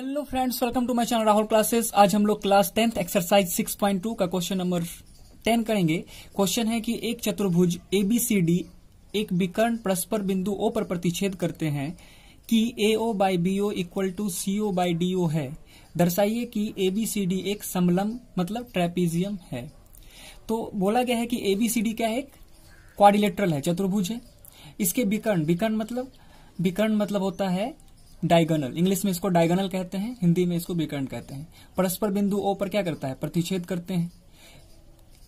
hello friends welcome to my channel Rahul classes आज हम लोग क्लास टेंथ एक्सरसाइज 6.2 का क्वेश्चन नंबर 10 करेंगे क्वेश्चन है कि एक चतुर्भुज एबीसीडी एक विकर्ण परस्पर बिंदु ओ पर प्रतिच्छेद करते हैं कि A O by B O equal to C O by D O है दर्शाइए कि एबीसीडी एक समलम मतलब ट्रेपीजियम है तो बोला गया है कि एबीसीडी क्या है एक क्वारिलेटरल है चतुर्भुज है इसके विकर्ण विकर्ण मतलब विकर्ण मतलब होता है डायगोनल इंग्लिश में इसको डायगोनल कहते हैं हिंदी में इसको विकर्ण कहते हैं परस्पर बिंदु ओ पर क्या करता है प्रतिच्छेद करते हैं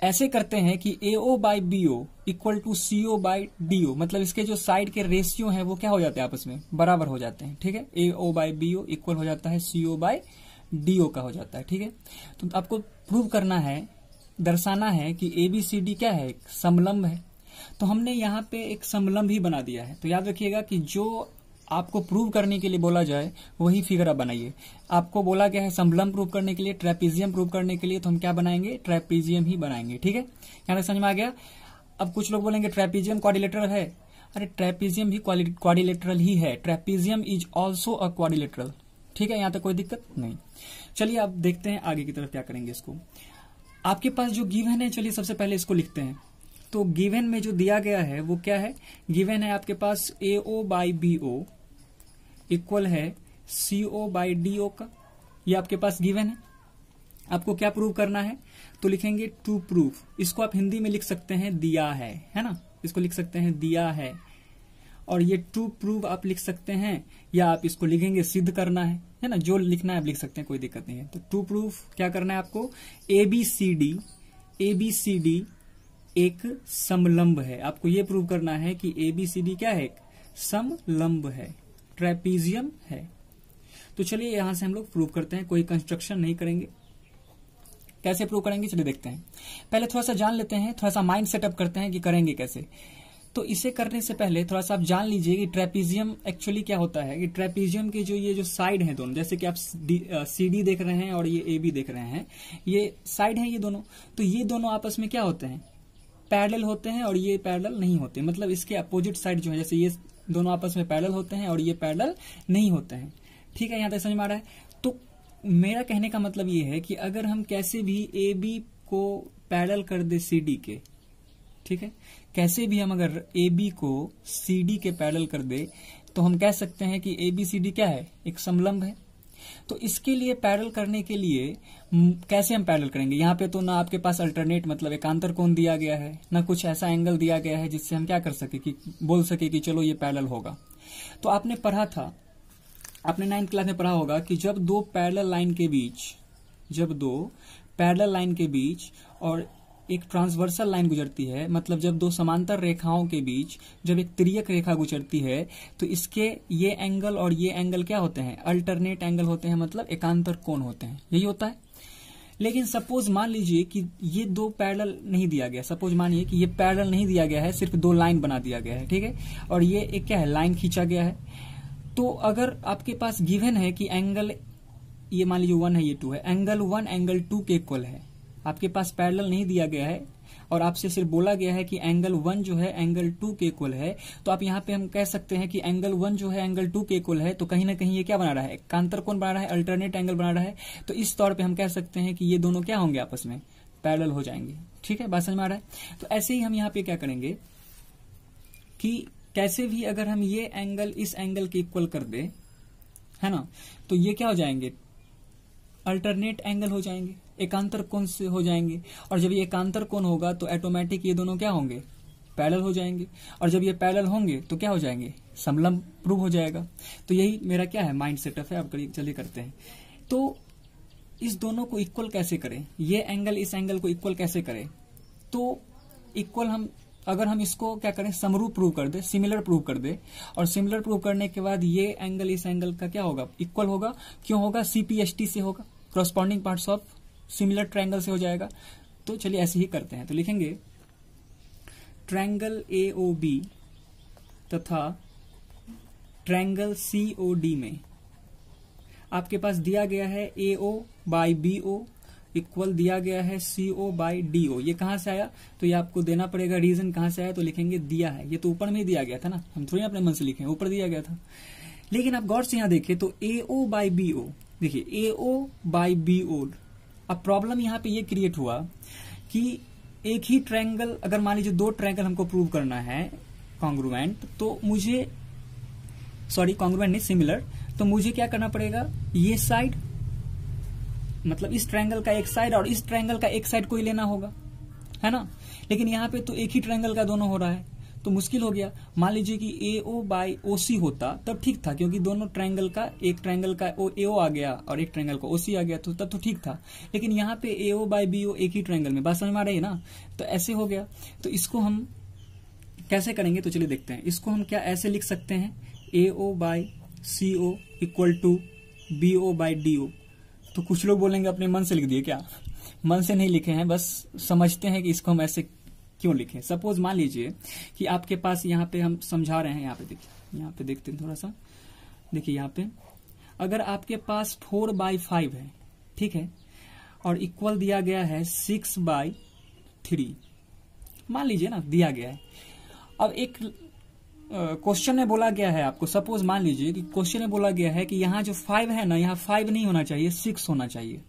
ऐसे करते हैं कि A O by B O equal to C O by D O मतलब इसके जो साइड के रेशियो हैं वो क्या हो जाते हैं आपस में बराबर हो जाते हैं ठीक है A O by B O equal हो जाता है सी ओ बाई डी ओ का हो जाता है ठीक है तो आपको प्रूव करना है दर्शाना है कि ए बी सी डी क्या है एक समलंब है तो हमने यहाँ पे एक समलंब ही बना दिया है तो याद रखिएगा कि जो आपको प्रूव करने के लिए बोला जाए वही फिगर आप बनाइए आपको बोला गया है संबलम प्रूव करने के लिए ट्रेपिजियम प्रूव करने के लिए तो हम क्या बनाएंगे ट्रेपिजियम ही बनाएंगे ठीक है यहां तक समझ में आ गया अब कुछ लोग बोलेंगे ट्रेपिजियम क्वारिलेटरल है अरे ट्रेपिजियम भी क्वारिलेटरल ही है trapezium is also a quadrilateral ठीक है यहाँ तक कोई दिक्कत नहीं चलिए आप देखते हैं आगे की तरफ क्या करेंगे इसको आपके पास जो गिवन है चलिए सबसे पहले इसको लिखते हैं तो गिवन में जो दिया गया है वो क्या है गिवन है आपके पास A O by B O equal है सीओ बाई डी ओ का ये आपके पास गिवन है आपको क्या प्रूव करना है तो लिखेंगे टू प्रूफ इसको आप हिंदी में लिख सकते हैं दिया है है ना इसको लिख सकते हैं दिया है और ये टू प्रूव आप लिख सकते हैं या आप इसको लिखेंगे सिद्ध करना है है ना जो लिखना है आप लिख सकते हैं कोई दिक्कत नहीं है तो टू प्रूफ क्या करना है आपको A B C D A B C D एक समलंब है आपको ये प्रूव करना है कि ए बी सी डी क्या है समलंब है ट्रेपीजियम है तो चलिए यहां से हम लोग प्रूव करते हैं कोई कंस्ट्रक्शन नहीं करेंगे कैसे प्रूव करेंगे चलिए देखते हैं पहले थोड़ा सा जान लेते हैं थोड़ा सा माइंड सेटअप करते हैं कि करेंगे कैसे तो इसे करने से पहले थोड़ा सा आप जान लीजिए कि ट्रेपीजियम एक्चुअली क्या होता है कि ट्रेपीजियम के जो ये जो साइड है दोनों जैसे कि आप सी डी देख रहे हैं और ये ए बी देख रहे हैं ये साइड है ये दोनों तो ये दोनों आपस में क्या होते हैं पैरेलल होते हैं और ये पैरेलल नहीं होते मतलब इसके अपोजिट साइड जो है जैसे ये दोनों आपस में पैरल होते हैं और ये पैरल नहीं होते हैं ठीक है यहां तक समझ में आ रहा है तो मेरा कहने का मतलब ये है कि अगर हम कैसे भी ए बी को पैरल कर दे सी डी के ठीक है कैसे भी हम अगर ए बी को सी डी के पैरल कर दे तो हम कह सकते हैं कि ए बी सी डी क्या है एक समलंब है तो इसके लिए पैरल करने के लिए कैसे हम पैरल करेंगे यहाँ पे तो ना आपके पास अल्टरनेट मतलब एकांतर कोण दिया गया है ना कुछ ऐसा एंगल दिया गया है जिससे हम क्या कर सके कि बोल सके कि चलो ये पैरल होगा तो आपने पढ़ा था आपने नाइन्थ क्लास में पढ़ा होगा कि जब दो पैरल लाइन के बीच जब दो पैरल लाइन के बीच और एक ट्रांसवर्सल लाइन गुजरती है मतलब जब दो समांतर रेखाओं के बीच जब एक त्रियक रेखा गुजरती है तो इसके ये एंगल और ये एंगल क्या होते हैं अल्टरनेट एंगल होते हैं मतलब एकांतर कोण होते हैं यही होता है लेकिन सपोज मान लीजिए कि ये दो पैरल नहीं दिया गया सपोज मानिए कि ये पैरल नहीं दिया गया है सिर्फ दो लाइन बना दिया गया है ठीक है और ये एक क्या है लाइन खींचा गया है तो अगर आपके पास गिवन है कि एंगल ये मान लीजिए वन है ये टू है एंगल वन एंगल टू के इक्वल है आपके पास पैरेलल नहीं दिया गया है और आपसे सिर्फ बोला गया है कि एंगल वन जो है एंगल टू के इक्वल है तो आप यहां पे हम कह सकते हैं कि एंगल वन जो है एंगल टू के इक्वल है तो कहीं ना कहीं ये क्या बना रहा है कांतर कौन बना रहा है अल्टरनेट एंगल बना रहा है तो इस तौर पर हम कह सकते हैं कि ये दोनों क्या होंगे आपस में पैरल हो जाएंगे ठीक है बात समझ में आ रहा है तो ऐसे ही हम यहां पर क्या करेंगे कि कैसे भी अगर हम ये एंगल इस एंगल के इक्वल कर दे है ना तो ये क्या हो जाएंगे अल्टरनेट एंगल हो जाएंगे एकांतर कोण से हो जाएंगे और जब ये एकांतर कोण होगा तो ऑटोमेटिक ये दोनों क्या होंगे पैरल हो जाएंगे और जब ये पैरल होंगे तो क्या हो जाएंगे समलम प्रूव हो जाएगा तो यही मेरा क्या है माइंड सेटअप है आप चलिए करते हैं तो इस दोनों को इक्वल कैसे करें ये एंगल इस एंगल को इक्वल कैसे करें तो इक्वल हम अगर हम इसको क्या करें समरूप प्रूव कर दे सिमिलर प्रूव कर दे और सिमिलर प्रूव करने के बाद ये एंगल इस एंगल का क्या होगा इक्वल होगा क्यों होगा सीपीएसटी से होगा corresponding parts of similar triangle से हो जाएगा तो चलिए ऐसे ही करते हैं तो लिखेंगे ट्रैंगल ए ओ बी तथा ट्रैंगल सी ओ डी में आपके पास दिया गया है A O by B O equal दिया गया है सी ओ बाई डी ओ ये कहां से आया तो ये आपको देना पड़ेगा रीजन कहाँ से आया तो लिखेंगे दिया है ये तो ऊपर में दिया गया था ना हम थोड़ी अपने मन से लिखे ऊपर दिया गया था लेकिन आप गौर से यहां देखें तो ए ओ बाई बी ओ देखिए ए ओ बाई बी ओ अब प्रॉब्लम यहां पे ये क्रिएट हुआ कि एक ही ट्रायंगल अगर मान लीजिए दो ट्रायंगल हमको प्रूव करना है कांग्रुवेंट तो मुझे सॉरी कॉन्ग्रुएंट नहीं सिमिलर तो मुझे क्या करना पड़ेगा ये साइड मतलब इस ट्रायंगल का एक साइड और इस ट्रायंगल का एक साइड को ही लेना होगा है ना लेकिन यहां पे तो एक ही ट्रायंगल का दोनों हो रहा है तो मुश्किल हो गया मान लीजिए कि ए ओ बाई ओ सी होता तब ठीक था क्योंकि दोनों ट्रायंगल का एक ट्रायंगल का ओ ए ओ आ गया और एक ट्रायंगल का ओ सी आ गया तो तब तो ठीक था लेकिन यहाँ पे ए ओ बाई बी ओ एक ही ट्रायंगल में बात समझ में आ रही है ना तो ऐसे हो गया तो इसको हम कैसे करेंगे तो चलिए देखते हैं इसको हम क्या ऐसे लिख सकते हैं A O by C O equal to B O by D O तो कुछ लोग बोलेंगे अपने मन से लिख दिए क्या मन से नहीं लिखे हैं बस समझते हैं कि इसको हम ऐसे क्यों लिखे सपोज मान लीजिए कि आपके पास यहाँ पे हम समझा रहे हैं यहाँ पे देखिए यहाँ पे देखते हैं थोड़ा सा देखिए यहाँ पे अगर आपके पास फोर बाई फाइव है ठीक है और इक्वल दिया गया है सिक्स बाई थ्री मान लीजिए ना दिया गया है अब एक क्वेश्चन में बोला गया है आपको सपोज मान लीजिए कि क्वेश्चन में बोला गया है कि यहाँ जो फाइव है ना यहाँ फाइव नहीं होना चाहिए सिक्स होना चाहिए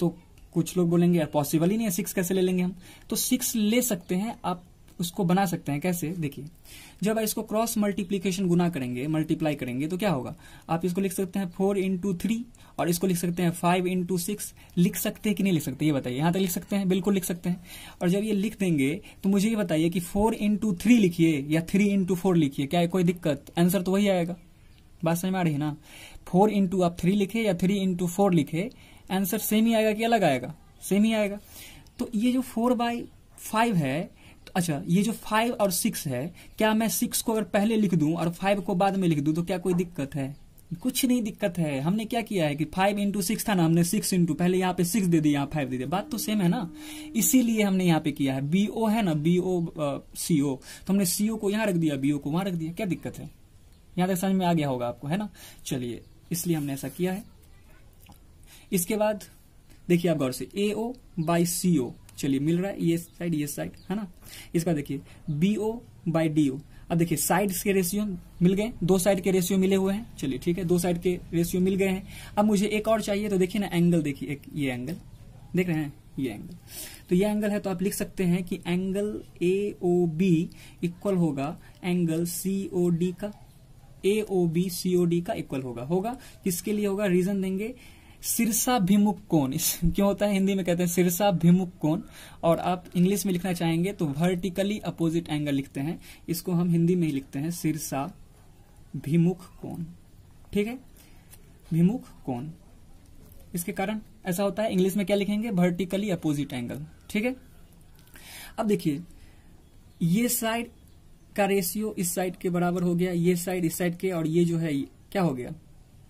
तो कुछ लोग बोलेंगे यार पॉसिबल ही नहीं है सिक्स कैसे ले लेंगे हम तो सिक्स ले सकते हैं आप उसको बना सकते हैं कैसे देखिए जब आप इसको क्रॉस मल्टीप्लीकेशन गुना करेंगे मल्टीप्लाई करेंगे तो क्या होगा आप इसको लिख सकते हैं फोर इंटू थ्री और इसको लिख सकते हैं फाइव इंटू सिक्स लिख सकते हैं कि नहीं लिख सकते ये बताइए यहां तक लिख सकते हैं बिल्कुल लिख सकते हैं और जब ये लिख देंगे तो मुझे ये बताइए कि फोर इंटू थ्री लिखिए या थ्री इंटू फोर लिखिए क्या कोई दिक्कत आंसर तो वही आएगा बात समझ में आ रही है ना फोर इंटू आप थ्री लिखे या थ्री इंटू फोर लिखे आंसर सेम ही आएगा कि अलग आएगा सेम ही आएगा तो ये जो फोर बाई फाइव है तो अच्छा ये जो फाइव और सिक्स है क्या मैं सिक्स को अगर पहले लिख दूं और फाइव को बाद में लिख दूं तो क्या कोई दिक्कत है कुछ नहीं दिक्कत है हमने क्या किया है कि फाइव इंटू सिक्स था ना हमने सिक्स इंटू पहले यहाँ पे सिक्स दे दिया यहाँ फाइव दे दिया बात तो सेम है ना इसीलिए हमने यहाँ पे किया है बी ओ है ना बी ओ सी ओ तो हमने सी ओ को यहाँ रख दिया बी ओ को वहां रख दिया क्या दिक्कत है यहाँ तक समझ में आ गया होगा आपको है ना चलिए इसलिए हमने ऐसा किया है इसके बाद देखिए आप गौर से ए ओ बाई सी ओ चलिए मिल रहा है ये साइड ये साइड है ना इसके बाद देखिए B O by D O अब देखिए साइड के रेशियो मिल गए दो साइड के रेशियो मिले हुए हैं चलिए ठीक है दो साइड के रेशियो मिल गए हैं अब मुझे एक और चाहिए तो देखिए ना एंगल देखिए एक ये एंगल देख रहे हैं ये एंगल तो ये एंगल है तो आप लिख सकते हैं कि angle A O B equal होगा एंगल सी ओ डी का A O B C O D का इक्वल होगा होगा किसके लिए होगा रीजन देंगे सिरसा शीर्षाभिमुख कोण क्यों होता है हिंदी में कहते हैं सिरसा भिमुख कोण और आप इंग्लिश में लिखना चाहेंगे तो वर्टिकली अपोजिट एंगल लिखते हैं इसको हम हिंदी में ही लिखते हैं सिरसा भिमुख कोण ठीक है भिमुख कोण इसके कारण ऐसा होता है इंग्लिश में क्या लिखेंगे वर्टिकली अपोजिट एंगल ठीक है अब देखिए ये साइड का रेशियो इस साइड के बराबर हो गया ये साइड इस साइड के और ये जो है क्या हो गया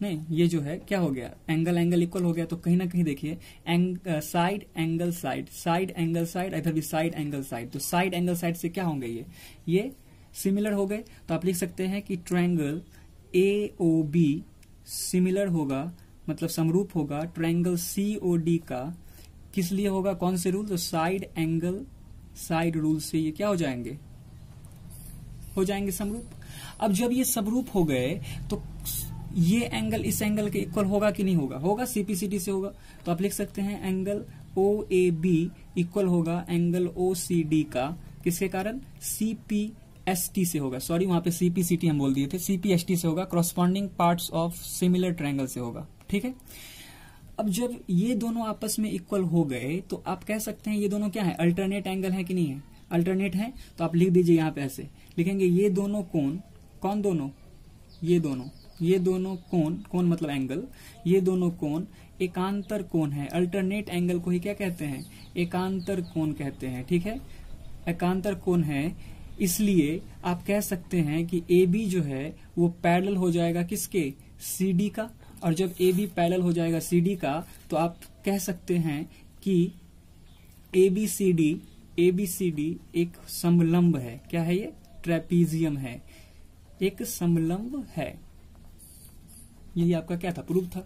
नहीं ये जो है क्या हो गया एंगल एंगल इक्वल हो गया तो कहीं ना कहीं देखिए side angle side side angle side इधर भी साइड एंगल साइड तो साइड एंगल साइड से क्या होंगे ये ये सिमिलर हो गए तो आप लिख सकते हैं कि triangle A O B similar होगा मतलब समरूप होगा ट्रायंगल सी ओ डी का किस लिए होगा कौन से रूल तो साइड एंगल साइड रूल से ये क्या हो जाएंगे हो जाएंगे समरूप अब जब ये समरूप हो गए तो ये एंगल इस एंगल के इक्वल होगा कि नहीं होगा होगा सीपीसीडी से होगा तो आप लिख सकते हैं angle O A B equal होगा एंगल ओ सी डी का किसके कारण सीपी एस टी से होगा सॉरी वहां पे सीपीसीटी हम बोल दिए थे सीपीएसटी से होगा corresponding part of similar triangle से होगा ठीक है अब जब ये दोनों आपस में इक्वल हो गए तो आप कह सकते हैं ये दोनों क्या है अल्टरनेट एंगल है कि नहीं है अल्टरनेट है तो आप लिख दीजिए यहां पे ऐसे लिखेंगे ये दोनों कौन कौन दोनों ये दोनों ये दोनों कोण कोण मतलब एंगल ये दोनों कोण एकांतर कोण है अल्टरनेट एंगल को ही क्या कहते हैं एकांतर कोण कहते हैं ठीक है एकांतर कोण है इसलिए आप कह सकते हैं कि ए बी जो है वो पैडल हो जाएगा किसके सी डी का और जब ए बी पैरेलल हो जाएगा सी डी का तो आप कह सकते हैं कि A B C D A B C D एक समलंब है क्या है ये ट्रेपीजियम है एक समलंब है यही आपका क्या था प्रूफ था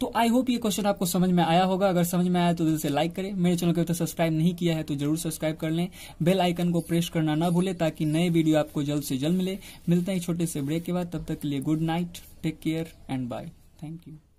तो आई होप ये क्वेश्चन आपको समझ में आया होगा अगर समझ में आया तो दिल से लाइक करें मेरे चैनल को अभी तक सब्सक्राइब नहीं किया है तो जरूर सब्सक्राइब कर लें बेल आइकन को प्रेस करना ना भूलें ताकि नए वीडियो आपको जल्द से जल्द मिले मिलते हैं छोटे से ब्रेक के बाद तब तक के लिए good night take care and bye thank you